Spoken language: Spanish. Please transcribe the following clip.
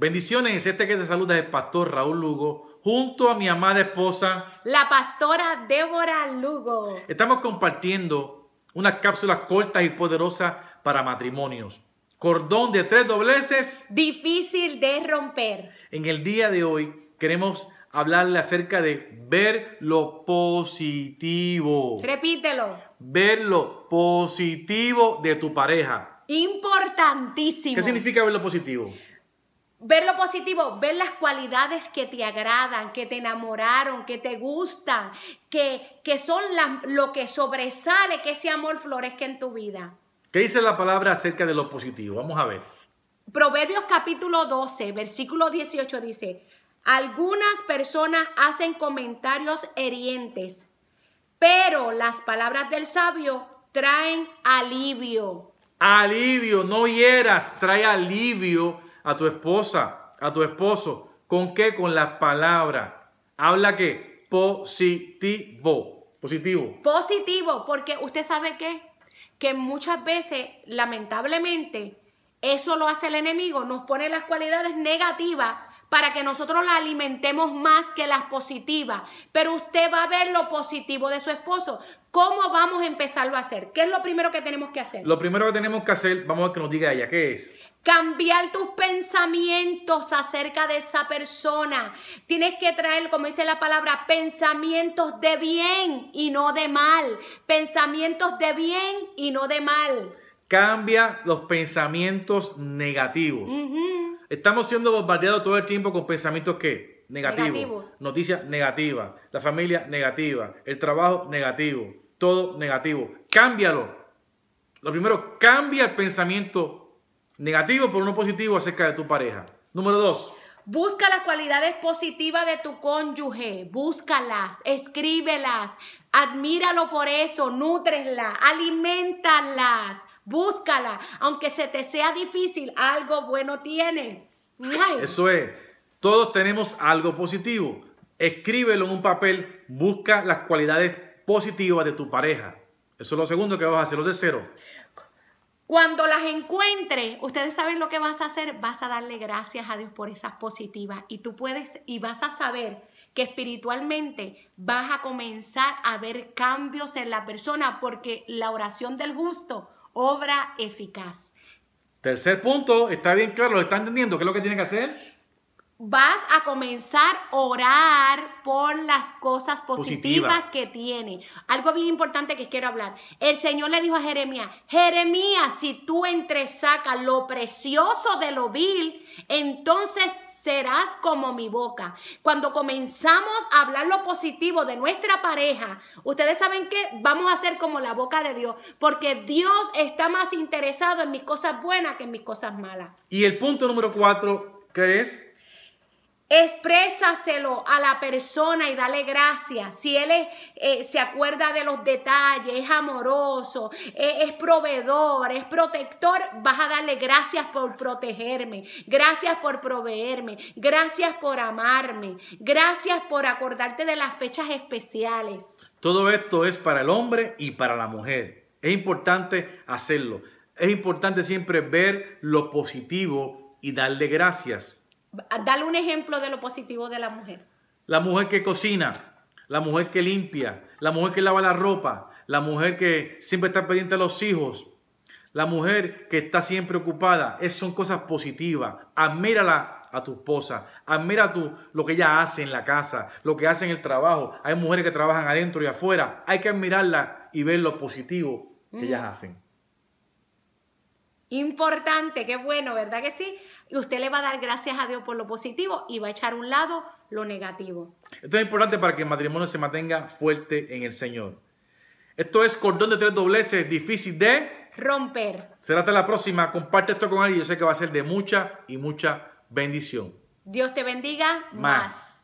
Bendiciones, este que te saluda es el pastor Raúl Lugo, junto a mi amada esposa, la pastora Débora Lugo. Estamos compartiendo unas cápsulas cortas y poderosas para matrimonios. Cordón de tres dobleces. Difícil de romper. En el día de hoy queremos hablarle acerca de ver lo positivo. Repítelo. Ver lo positivo de tu pareja. Importantísimo. ¿Qué significa ver lo positivo? ver lo positivo, ver las cualidades que te agradan, que te enamoraron, que te gustan, que, son lo que sobresale, que ese amor florezca en tu vida. ¿Qué dice la palabra acerca de lo positivo? Vamos a ver. Proverbios capítulo 12, versículo 18 dice, algunas personas hacen comentarios herientes, pero las palabras del sabio traen alivio. Alivio, no hieras, trae alivio a tu esposa, a tu esposo. ¿Con qué? Con las palabras. Habla que positivo. Positivo. Positivo, porque usted sabe qué? Que muchas veces, lamentablemente, eso lo hace el enemigo, nos pone las cualidades negativas para que nosotros la alimentemos más que las positivas. Pero usted va a ver lo positivo de su esposo. ¿Cómo vamos a empezarlo a hacer? ¿Qué es lo primero que tenemos que hacer? Lo primero que tenemos que hacer, vamos a que nos diga ella, ¿qué es? Cambiar tus pensamientos acerca de esa persona. Tienes que traer, como dice la palabra, pensamientos de bien y no de mal. Pensamientos de bien y no de mal. Cambia los pensamientos negativos. Estamos siendo bombardeados todo el tiempo con pensamientos que negativos, noticias negativas, la familia negativa, el trabajo negativo, todo negativo. Cámbialo. Lo primero, cambia el pensamiento negativo por uno positivo acerca de tu pareja. Número dos. Busca las cualidades positivas de tu cónyuge, búscalas, escríbelas, admíralo por eso, nútrela, alimentalas, búscala. Aunque se te sea difícil, algo bueno tiene. Eso es. Todos tenemos algo positivo. Escríbelo en un papel. Busca las cualidades positivas de tu pareja. Eso es lo segundo que vas a hacer. Lo tercero. Cuando las encuentres, ustedes saben lo que vas a hacer. Vas a darle gracias a Dios por esas positivas. Y tú puedes, y vas a saber que espiritualmente vas a comenzar a ver cambios en la persona porque la oración del justo obra eficaz. Tercer punto, está bien claro, lo está entendiendo, ¿qué es lo que tiene que hacer? vas a comenzar a orar por las cosas positivas que tiene. Algo bien importante que quiero hablar. El Señor le dijo a Jeremías, Jeremías, si tú entresacas lo precioso de lo vil, entonces serás como mi boca. Cuando comenzamos a hablar lo positivo de nuestra pareja, ustedes saben que vamos a ser como la boca de Dios, porque Dios está más interesado en mis cosas buenas que en mis cosas malas. Y el punto número cuatro, ¿qué es? Exprésaselo a la persona y dale gracias. Si él eh, se acuerda de los detalles, es amoroso, eh, es proveedor, es protector, vas a darle gracias por protegerme, gracias por proveerme, gracias por amarme, gracias por acordarte de las fechas especiales. Todo esto es para el hombre y para la mujer. Es importante hacerlo. Es importante siempre ver lo positivo y darle gracias. Dale un ejemplo de lo positivo de la mujer. La mujer que cocina, la mujer que limpia, la mujer que lava la ropa, la mujer que siempre está pendiente de los hijos, la mujer que está siempre ocupada. Es, son cosas positivas. Admírala a tu esposa, admira tú lo que ella hace en la casa, lo que hace en el trabajo. Hay mujeres que trabajan adentro y afuera. Hay que admirarla y ver lo positivo que ellas mm. hacen. Importante, qué bueno, ¿verdad que sí? Y usted le va a dar gracias a Dios por lo positivo y va a echar a un lado lo negativo. Esto es importante para que el matrimonio se mantenga fuerte en el Señor. Esto es cordón de tres dobleces, difícil de romper. Será hasta la próxima. Comparte esto con alguien. Yo sé que va a ser de mucha y mucha bendición. Dios te bendiga más.